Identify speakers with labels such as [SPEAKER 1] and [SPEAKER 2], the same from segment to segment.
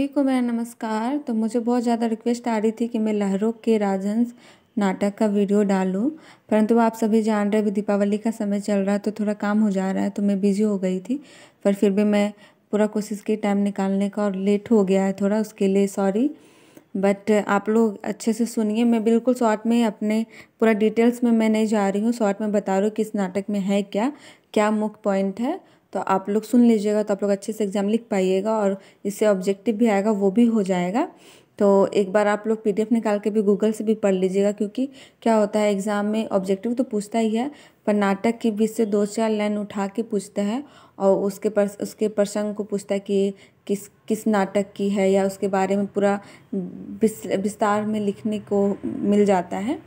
[SPEAKER 1] सभी को मेरा नमस्कार तो मुझे बहुत ज़्यादा रिक्वेस्ट आ रही थी कि मैं लहरों के राजंस नाटक का वीडियो डालूं परंतु आप सभी जान रहे अभी दीपावली का समय चल रहा है तो थोड़ा काम हो जा रहा है तो मैं बिज़ी हो गई थी पर फिर भी मैं पूरा कोशिश की टाइम निकालने का और लेट हो गया है थोड़ा उसके लिए सॉरी बट आप लोग अच्छे से सुनिए मैं बिल्कुल शॉर्ट में अपने पूरा डिटेल्स में मैं नहीं जा रही हूँ शॉर्ट में बता रही हूँ इस नाटक में है क्या क्या मुख्य पॉइंट है तो आप लोग सुन लीजिएगा तो आप लोग अच्छे से एग्ज़ाम लिख पाइएगा और इससे ऑब्जेक्टिव भी आएगा वो भी हो जाएगा तो एक बार आप लोग पीडीएफ निकाल के भी गूगल से भी पढ़ लीजिएगा क्योंकि क्या होता है एग्ज़ाम में ऑब्जेक्टिव तो पूछता ही है पर नाटक के बीच से दो चार लाइन उठा के पूछता है और उसके पर उसके प्रसंग को पूछता है कि किस किस नाटक की है या उसके बारे में पूरा विस्तार में लिखने को मिल जाता है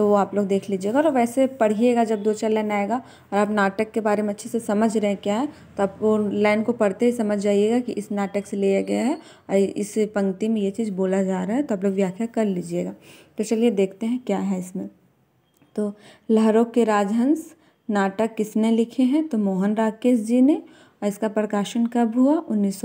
[SPEAKER 1] तो वो आप लोग देख लीजिएगा और वैसे पढ़िएगा जब दो चार लाइन आएगा और आप नाटक के बारे में अच्छे से समझ रहे हैं क्या है तो आप वो लाइन को पढ़ते ही समझ जाइएगा कि इस नाटक से लिया गया है और इस पंक्ति में ये चीज़ बोला जा रहा है तो आप लोग व्याख्या कर लीजिएगा तो चलिए देखते हैं क्या है इसमें तो लहरों के राजहंस नाटक किसने लिखे हैं तो मोहन राकेश जी ने और इसका प्रकाशन कब हुआ उन्नीस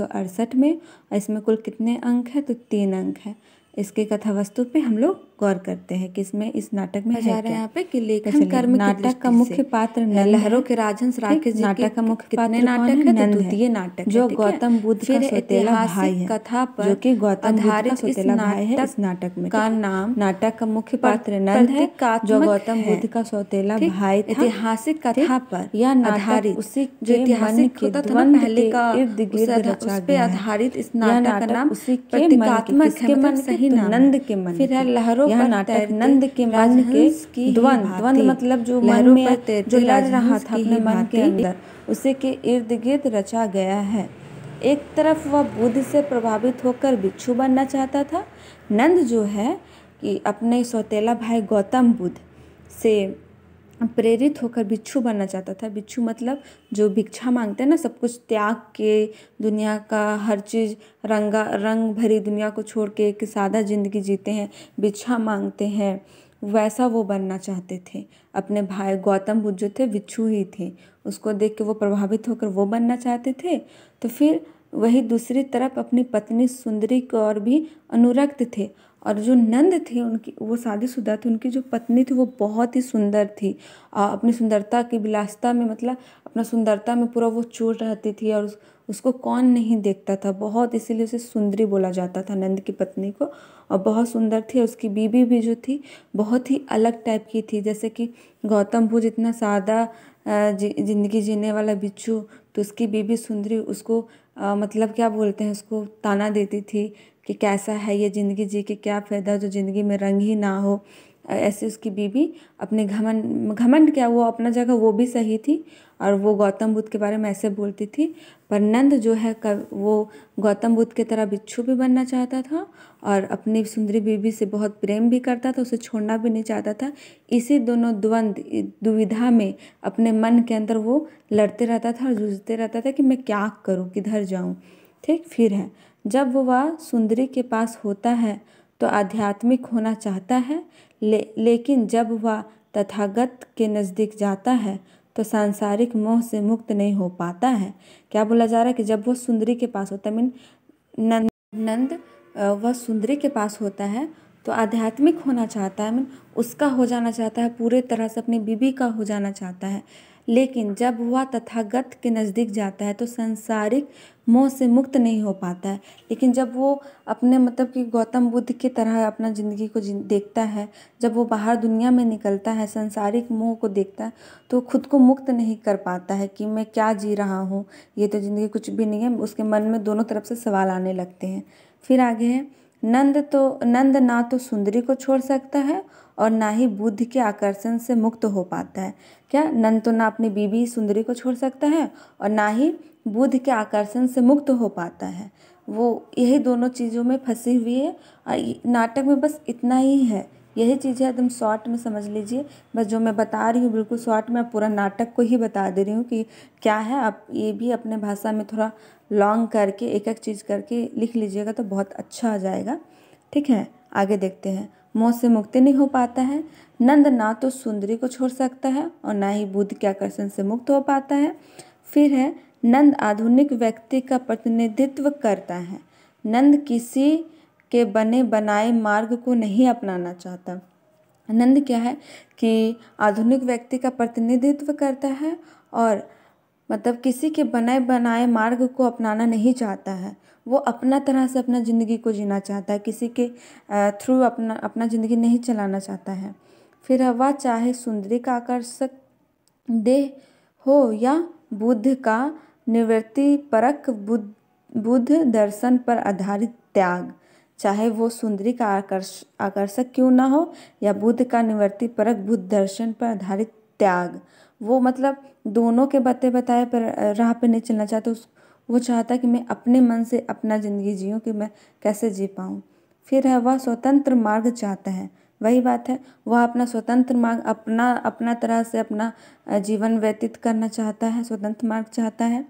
[SPEAKER 1] में और इसमें कुल कितने अंक हैं तो तीन अंक हैं इसके कथा वस्तु पे हम लोग गौर करते हैं कि इसमें इस नाटक में जा रहे हैं यहाँ पे कि लेखन कर्म नाटक का मुख्य पात्र लहरों के राजन राकेश नाटक का मुख्य पात्र नाटक है द्वितीय नाटक जो गौतम बुद्ध का सौतेला भाई है कथा पर जो कि गौतम बुद्ध का सौतेला भाई है इस नाटक में का नाम नाटक का मुख्य पात्र नंद है जो गौतम बुद्ध का सौतेला भाई ऐतिहासिक कथा पर या आधारित उसी जो ऐतिहासिक होता था पहले का इर्द गिर्द आधारित इस नाटक का नाम उसी के मन के मतलब मन सही ही तो नंद के मन फिर है लहरों पर नाटक नंद के मन के द्वंद द्वंद मतलब जो मन में जो लड़ रहा था अपने मन के अंदर उसे के इर्द गिर्द रचा गया है एक तरफ वह बुद्ध से प्रभावित होकर भिक्षु बनना चाहता था नंद जो है कि अपने सौतेला भाई गौतम बुद्ध से प्रेरित होकर भिक्षु बनना चाहता था भिक्षु मतलब जो भिक्षा मांगते हैं ना सब कुछ त्याग के दुनिया का हर चीज़ रंगा रंग भरी दुनिया को छोड़ के एक सादा ज़िंदगी जीते हैं भिक्षा मांगते हैं वैसा वो बनना चाहते थे अपने भाई गौतम बुद्ध जो थे भिक्षु ही थे उसको देख के वो प्रभावित होकर वो बनना चाहते थे तो फिर वही दूसरी तरफ अपनी पत्नी सुंदरी को और भी अनुरक्त थे और जो नंद थे उनकी वो शादीशुदा थे उनकी जो पत्नी थी वो बहुत ही सुंदर थी अपनी सुंदरता की विलासता में मतलब अपना सुंदरता में पूरा वो चूर रहती थी और उस उसको कौन नहीं देखता था बहुत इसीलिए उसे सुंदरी बोला जाता था नंद की पत्नी को और बहुत सुंदर थी उसकी बीवी भी जो थी बहुत ही अलग टाइप की थी जैसे कि गौतम बुद्ध इतना सादा ज़िंदगी जीने वाला बिच्छू तो उसकी बीबी सुंदरी उसको मतलब क्या बोलते हैं उसको ताना देती थी कि कैसा है ये ज़िंदगी जी के क्या फ़ायदा जो ज़िंदगी में रंग ही ना हो ऐसे उसकी बीवी अपने घमंड घमंड क्या वो अपना जगह वो भी सही थी और वो गौतम बुद्ध के बारे में ऐसे बोलती थी पर नंद जो है कर, वो गौतम बुद्ध की तरह बिच्छू भी बनना चाहता था और अपनी सुंदरी बीवी से बहुत प्रेम भी करता था उसे छोड़ना भी नहीं चाहता था इसी दोनों द्वंद्व दुविधा में अपने मन के अंदर वो लड़ते रहता था और जूझते रहता था कि मैं क्या करूँ किधर जाऊँ ठीक फिर है जब वो वह सुंदरी के पास होता है तो आध्यात्मिक होना चाहता है ले लेकिन जब वह तथागत के नज़दीक जाता है तो सांसारिक मोह से मुक्त नहीं हो पाता है क्या बोला जा रहा है कि जब वह सुंदरी के पास होता है मीन नंद नंद वह सुंदरी के पास होता है तो आध्यात्मिक होना चाहता है मीन उसका हो जाना चाहता है पूरे तरह से अपनी बीबी का हो जाना चाहता है लेकिन जब वह तथागत के नज़दीक जाता है तो संसारिक मोह से मुक्त नहीं हो पाता है लेकिन जब वो अपने मतलब कि गौतम बुद्ध की तरह अपना ज़िंदगी को देखता है जब वो बाहर दुनिया में निकलता है संसारिक मोह को देखता है तो खुद को मुक्त नहीं कर पाता है कि मैं क्या जी रहा हूँ ये तो ज़िंदगी कुछ भी नहीं है उसके मन में दोनों तरफ से सवाल आने लगते हैं फिर आगे है नंद तो नंद ना तो सुंदरी को छोड़ सकता है और ना ही बुद्ध के आकर्षण से मुक्त हो पाता है क्या नंद तो ना अपनी बीबी सुंदरी को छोड़ सकता है और ना ही बुद्ध के आकर्षण से मुक्त हो पाता है वो यही दोनों चीज़ों में फंसी हुई है और नाटक में बस इतना ही है यही चीज़ है एकदम शॉर्ट में समझ लीजिए बस जो मैं बता रही हूँ बिल्कुल शॉर्ट में पूरा नाटक को ही बता दे रही हूँ कि क्या है आप ये भी अपने भाषा में थोड़ा लॉन्ग करके एक एक चीज़ करके लिख लीजिएगा तो बहुत अच्छा आ जाएगा ठीक है आगे देखते हैं मोह से मुक्ति नहीं हो पाता है नंद ना तो सुंदरी को छोड़ सकता है और ना ही बुद्ध के आकर्षण से मुक्त हो पाता है फिर है नंद आधुनिक व्यक्ति का प्रतिनिधित्व करता है नंद किसी के बने बनाए मार्ग को नहीं अपनाना चाहता नंद क्या है कि आधुनिक व्यक्ति का प्रतिनिधित्व करता है और मतलब किसी के बनाए बनाए मार्ग को अपनाना नहीं चाहता है वो अपना तरह से अपना ज़िंदगी को जीना चाहता है किसी के थ्रू अपना अपना ज़िंदगी नहीं चलाना चाहता है फिर हवा चाहे सुंदरी का आकर्षक देह हो या बुद्ध का निवृत्ति परक बुद्ध बुद्ध दर्शन पर आधारित त्याग चाहे वो सुंदरी का आकर्ष आकर्षक क्यों ना हो या बुद्ध का निवृत्ति परक बुद्ध दर्शन पर आधारित त्याग वो मतलब दोनों के बते बताए पर राह पे नहीं चलना चाहते उस वो चाहता कि मैं अपने मन से अपना ज़िंदगी जीऊँ कि मैं कैसे जी पाऊँ फिर है वह स्वतंत्र मार्ग चाहता है वही बात है वह अपना स्वतंत्र मार्ग अपना अपना तरह से अपना जीवन व्यतीत करना चाहता है स्वतंत्र मार्ग चाहता है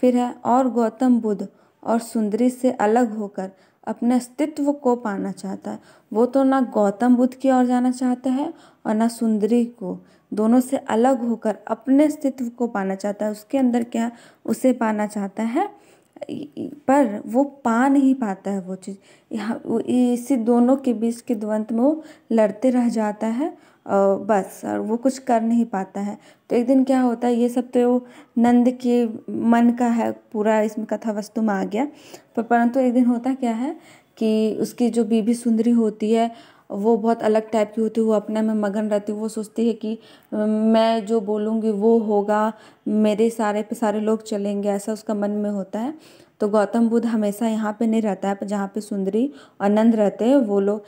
[SPEAKER 1] फिर है और गौतम बुद्ध और सुंदरी से अलग होकर अपने अस्तित्व को पाना चाहता है वो तो ना गौतम बुद्ध की ओर जाना चाहता है और ना सुंदरी को दोनों से अलग होकर अपने अस्तित्व को पाना चाहता है उसके अंदर क्या उसे पाना चाहता है पर वो पा नहीं पाता है वो चीज़ इसी दोनों के बीच के द्वंद में वो लड़ते रह जाता है बस और वो कुछ कर नहीं पाता है तो एक दिन क्या होता है ये सब तो नंद के मन का है पूरा इसमें कथा वस्तु में आ गया पर परंतु एक दिन होता क्या है कि उसकी जो बीबी सुंदरी होती है वो बहुत अलग टाइप की होती है वो अपने में मगन रहती है वो सोचती है कि मैं जो बोलूँगी वो होगा मेरे सारे पे सारे लोग चलेंगे ऐसा उसका मन में होता है तो गौतम बुद्ध हमेशा यहाँ पे नहीं रहता है पर जहाँ पे सुंदरी और नंद रहते हैं वो लोग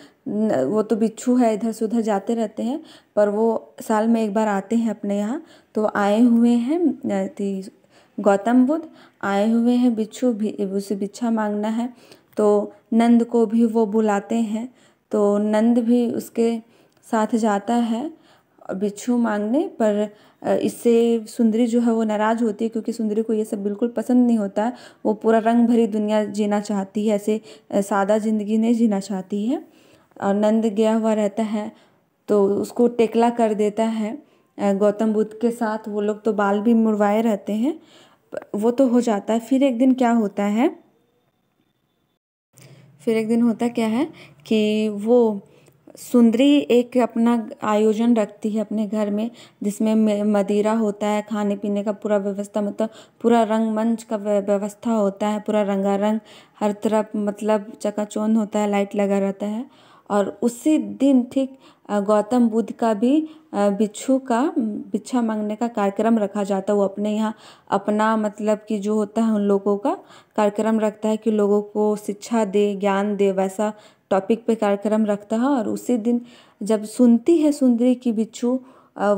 [SPEAKER 1] वो तो बिच्छू है इधर से उधर जाते रहते हैं पर वो साल में एक बार आते हैं अपने यहाँ तो आए हुए हैं गौतम बुद्ध आए हुए हैं बिच्छू भी उसे बिच्छा मांगना है तो नंद को भी वो बुलाते हैं तो नंद भी उसके साथ जाता है बिच्छू मांगने पर इससे सुंदरी जो है वो नाराज़ होती है क्योंकि सुंदरी को ये सब बिल्कुल पसंद नहीं होता है वो पूरा रंग भरी दुनिया जीना चाहती है ऐसे सादा ज़िंदगी नहीं जीना चाहती है और नंद गया हुआ रहता है तो उसको टेकला कर देता है गौतम बुद्ध के साथ वो लोग तो बाल भी मुड़वाए रहते हैं वो तो हो जाता है फिर एक दिन क्या होता है फिर एक दिन होता क्या है कि वो सुंदरी एक अपना आयोजन रखती है अपने घर में जिसमें मदिरा होता है खाने पीने का पूरा व्यवस्था मतलब पूरा रंगमंच का व्यवस्था होता है पूरा रंगारंग हर तरफ मतलब चकाचौंध होता है लाइट लगा रहता है और उसी दिन ठीक गौतम बुद्ध का भी बिच्छू का बिच्छा मांगने का कार्यक्रम रखा जाता है वो अपने यहाँ अपना मतलब कि जो होता है उन लोगों का कार्यक्रम रखता है कि लोगों को शिक्षा दे ज्ञान दे वैसा टॉपिक पे कार्यक्रम रखता है और उसी दिन जब सुनती है सुंदरी की बिच्छू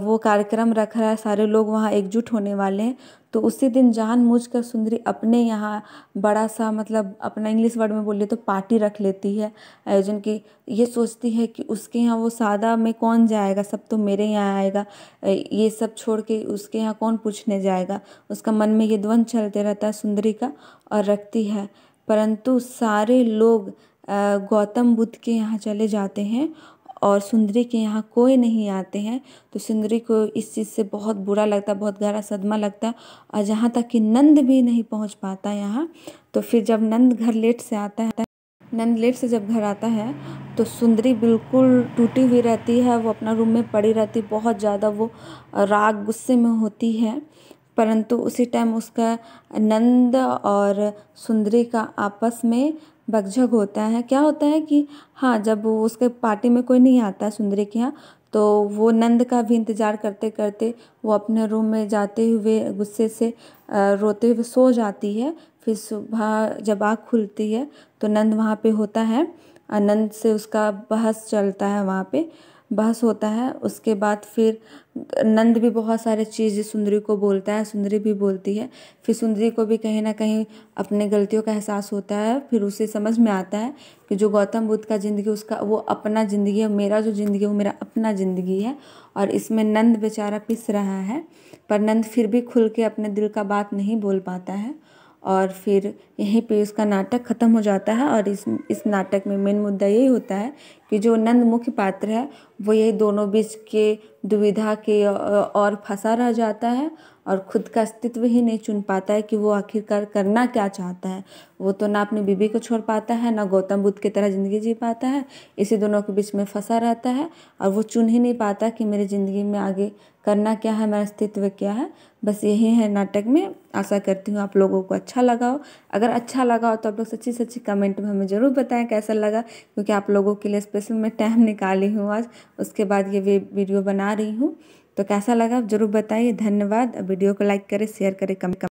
[SPEAKER 1] वो कार्यक्रम रख रहा है सारे लोग वहाँ एकजुट होने वाले हैं तो उसी दिन जान मुझ कर सुंदरी अपने यहाँ बड़ा सा मतलब अपना इंग्लिश वर्ड में बोलिए तो पार्टी रख लेती है आयोजन की ये सोचती है कि उसके यहाँ वो सादा में कौन जाएगा सब तो मेरे यहाँ आएगा ये सब छोड़ के उसके यहाँ कौन पूछने जाएगा उसका मन में ये द्वंद चलते रहता है सुंदरी का और रखती है परंतु सारे लोग गौतम बुद्ध के यहाँ चले जाते हैं और सुंदरी के यहाँ कोई नहीं आते हैं तो सुंदरी को इस चीज़ से बहुत बुरा लगता है बहुत गहरा सदमा लगता है और जहाँ तक कि नंद भी नहीं पहुँच पाता यहाँ तो फिर जब नंद घर लेट से आता है नंद लेट से जब घर आता है तो सुंदरी बिल्कुल टूटी हुई रहती है वो अपना रूम में पड़ी रहती बहुत ज़्यादा वो राग गुस्से में होती है परंतु उसी टाइम उसका नंद और सुंदरी का आपस में बगझग होता है क्या होता है कि हाँ जब उसके पार्टी में कोई नहीं आता है सुंदरी के यहाँ तो वो नंद का भी इंतज़ार करते करते वो अपने रूम में जाते हुए गुस्से से रोते हुए सो जाती है फिर सुबह जब आँख खुलती है तो नंद वहाँ पे होता है नंद से उसका बहस चलता है वहाँ पे बहस होता है उसके बाद फिर नंद भी बहुत सारे चीज़ सुंदरी को बोलता है सुंदरी भी बोलती है फिर सुंदरी को भी कहीं ना कहीं अपने गलतियों का एहसास होता है फिर उसे समझ में आता है कि जो गौतम बुद्ध का ज़िंदगी उसका वो अपना ज़िंदगी है मेरा जो ज़िंदगी है वो मेरा अपना ज़िंदगी है और इसमें नंद बेचारा पिस रहा है पर नंद फिर भी खुल के अपने दिल का बात नहीं बोल पाता है और फिर यहीं पे उसका नाटक ख़त्म हो जाता है और इस इस नाटक में मेन मुद्दा यही होता है कि जो नंद मुख्य पात्र है वो यही दोनों बीच के दुविधा के और फंसा रह जाता है और खुद का अस्तित्व ही नहीं चुन पाता है कि वो आखिरकार करना क्या चाहता है वो तो ना अपनी बीबी को छोड़ पाता है ना गौतम बुद्ध की तरह ज़िंदगी जी पाता है इसी दोनों के बीच में फंसा रहता है और वो चुन ही नहीं पाता कि मेरी ज़िंदगी में आगे करना क्या है मेरा अस्तित्व क्या है बस यही है नाटक में आशा करती हूँ आप लोगों को अच्छा लगा हो अगर अच्छा लगा हो तो आप लोग सच्ची सच्ची कमेंट में हमें ज़रूर बताएं कैसा लगा क्योंकि आप लोगों के लिए स्पेशल से मैं टाइम निकाली हूँ आज उसके बाद ये वीडियो बना रही हूँ तो कैसा लगा आप ज़रूर बताइए धन्यवाद वीडियो को लाइक करें शेयर करें कम कम